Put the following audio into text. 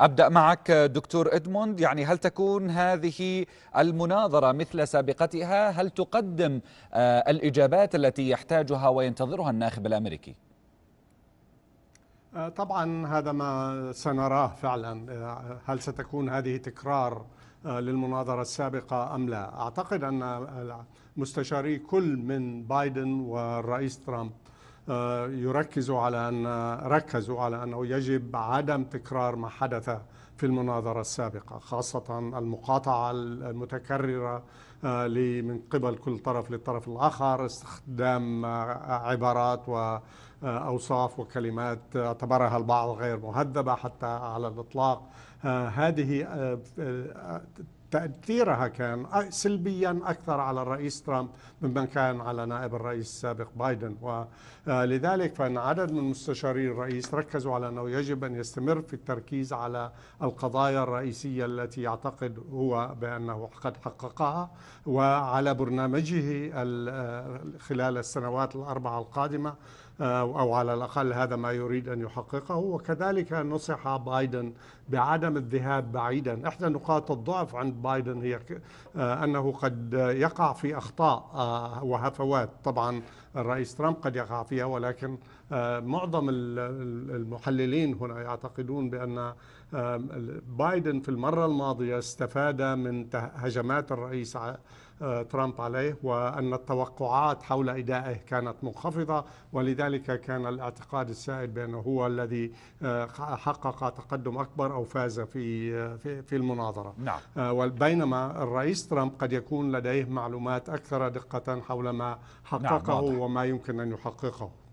أبدأ معك دكتور إدموند يعني هل تكون هذه المناظرة مثل سابقتها هل تقدم آه، الإجابات التي يحتاجها وينتظرها الناخب الأمريكي آه، طبعا هذا ما سنراه فعلا آه، هل ستكون هذه تكرار للمناظرة السابقة أم لا أعتقد أن مستشاري كل من بايدن والرئيس ترامب آه، يركزوا على أن ركزوا على أنه يجب عدم تكرار ما حدث في المناظرة السابقة خاصة المقاطعة المتكررة آه، من قبل كل طرف للطرف الآخر استخدام آه، عبارات و آه، أوصاف وكلمات آه، اعتبرها البعض غير مهذبة حتى على الإطلاق آه، هذه تأثيرها كان سلبيا أكثر على الرئيس ترامب مما كان على نائب الرئيس السابق بايدن ولذلك فإن عدد من مستشاري الرئيس ركزوا على أنه يجب أن يستمر في التركيز على القضايا الرئيسية التي يعتقد هو بأنه قد حققها وعلى برنامجه خلال السنوات الأربعة القادمة أو, أو على الأقل هذا ما يريد أن يحققه وكذلك نصح بايدن بعدم الذهاب بعيدا إحدى نقاط الضعف عند بايدن هي آه، أنه قد يقع في أخطاء آه، وهفوات طبعا الرئيس ترامب قد يقع فيها ولكن آه، معظم المحللين هنا يعتقدون بأن بايدن في المرة الماضية استفاد من هجمات الرئيس ترامب عليه وأن التوقعات حول إدائه كانت منخفضة ولذلك كان الاعتقاد السائد بأنه هو الذي آه، حقق تقدم أكبر أو فاز في في المناظرة نعم. آه، بينما الرئيس ترامب قد يكون لديه معلومات أكثر دقة حول ما نعم، حققه نعم. وما يمكن أن يحققه